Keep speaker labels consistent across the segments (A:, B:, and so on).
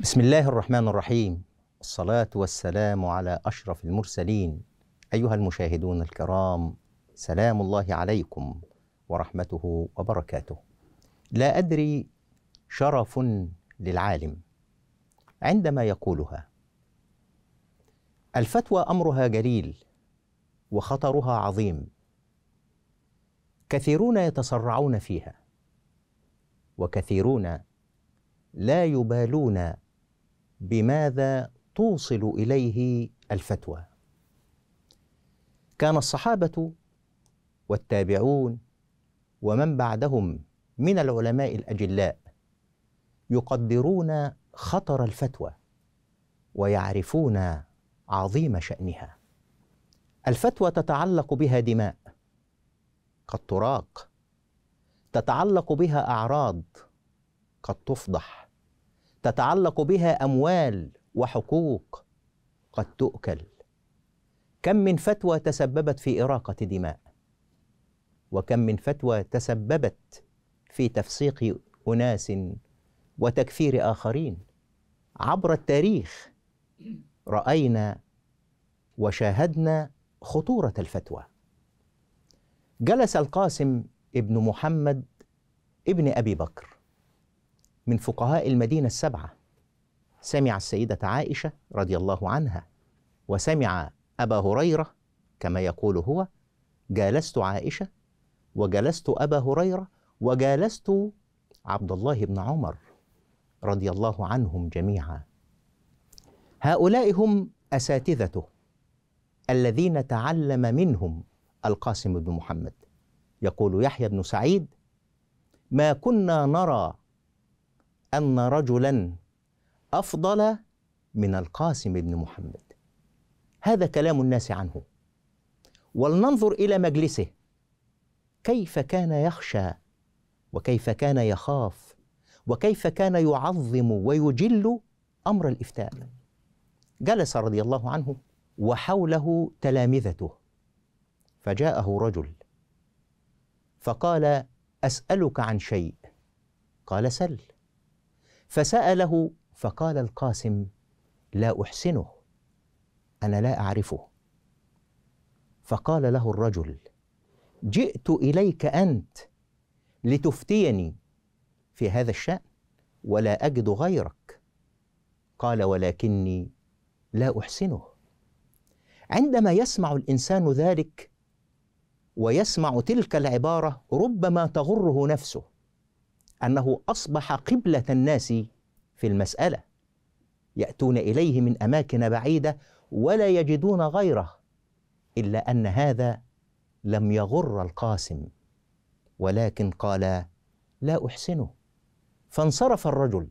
A: بسم الله الرحمن الرحيم الصلاة والسلام على أشرف المرسلين أيها المشاهدون الكرام سلام الله عليكم ورحمته وبركاته لا أدري شرف للعالم عندما يقولها الفتوى أمرها جليل وخطرها عظيم كثيرون يتسرعون فيها وكثيرون لا يبالون بماذا توصل اليه الفتوى كان الصحابه والتابعون ومن بعدهم من العلماء الاجلاء يقدرون خطر الفتوى ويعرفون عظيم شانها الفتوى تتعلق بها دماء كالتراق تتعلق بها اعراض قد تفضح تتعلق بها اموال وحقوق قد تؤكل كم من فتوى تسببت في اراقه دماء وكم من فتوى تسببت في تفسيق اناس وتكفير اخرين عبر التاريخ راينا وشاهدنا خطوره الفتوى جلس القاسم ابن محمد ابن ابي بكر من فقهاء المدينة السبعة سمع السيدة عائشة رضي الله عنها وسمع أبا هريرة كما يقول هو جالست عائشة وجلست أبا هريرة وجالست عبد الله بن عمر رضي الله عنهم جميعا هؤلاء هم أساتذته الذين تعلم منهم القاسم بن محمد يقول يحيى بن سعيد ما كنا نرى أن رجلا أفضل من القاسم بن محمد هذا كلام الناس عنه ولننظر إلى مجلسه كيف كان يخشى وكيف كان يخاف وكيف كان يعظم ويجل أمر الإفتاء جلس رضي الله عنه وحوله تلامذته فجاءه رجل فقال أسألك عن شيء قال سل فسأله فقال القاسم لا أحسنه أنا لا أعرفه فقال له الرجل جئت إليك أنت لتفتيني في هذا الشأن ولا أجد غيرك قال ولكني لا أحسنه عندما يسمع الإنسان ذلك ويسمع تلك العبارة ربما تغره نفسه أنه أصبح قبلة الناس في المسألة يأتون إليه من أماكن بعيدة ولا يجدون غيره إلا أن هذا لم يغر القاسم ولكن قال لا أحسنه فانصرف الرجل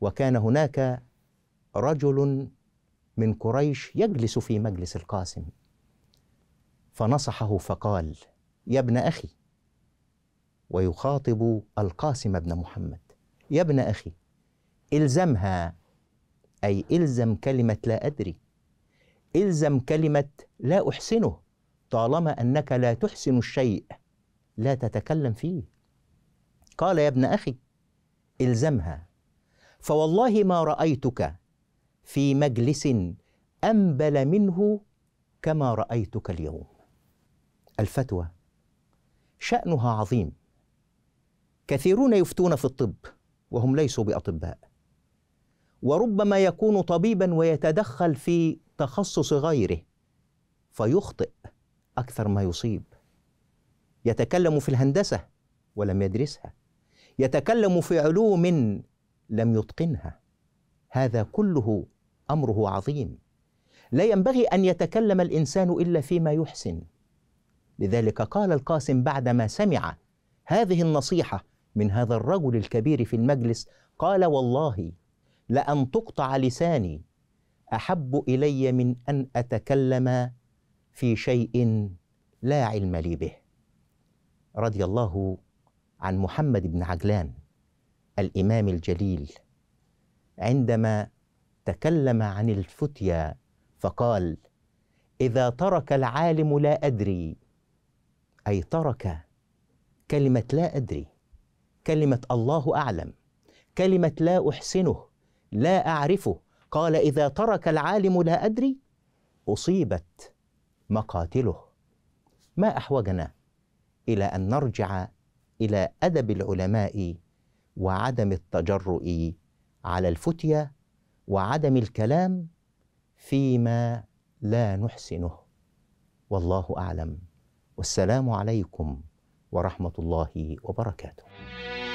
A: وكان هناك رجل من قريش يجلس في مجلس القاسم فنصحه فقال يا ابن اخي ويخاطب القاسم بن محمد يا ابن اخي الزمها اي الزم كلمه لا ادري الزم كلمه لا احسنه طالما انك لا تحسن الشيء لا تتكلم فيه قال يا ابن اخي الزمها فوالله ما رايتك في مجلس انبل منه كما رايتك اليوم الفتوى شانها عظيم كثيرون يفتون في الطب وهم ليسوا باطباء وربما يكون طبيبا ويتدخل في تخصص غيره فيخطئ اكثر ما يصيب يتكلم في الهندسه ولم يدرسها يتكلم في علوم لم يتقنها هذا كله امره عظيم لا ينبغي ان يتكلم الانسان الا فيما يحسن لذلك قال القاسم بعدما سمع هذه النصيحه من هذا الرجل الكبير في المجلس قال والله لان تقطع لساني احب الي من ان اتكلم في شيء لا علم لي به رضي الله عن محمد بن عجلان الامام الجليل عندما تكلم عن الفتيا فقال اذا ترك العالم لا ادري اي ترك كلمه لا ادري كلمة الله أعلم كلمة لا أحسنه لا أعرفه قال إذا ترك العالم لا أدري أصيبت مقاتله ما أحوجنا إلى أن نرجع إلى أدب العلماء وعدم التجرؤ على الفتية وعدم الكلام فيما لا نحسنه والله أعلم والسلام عليكم ورحمه الله وبركاته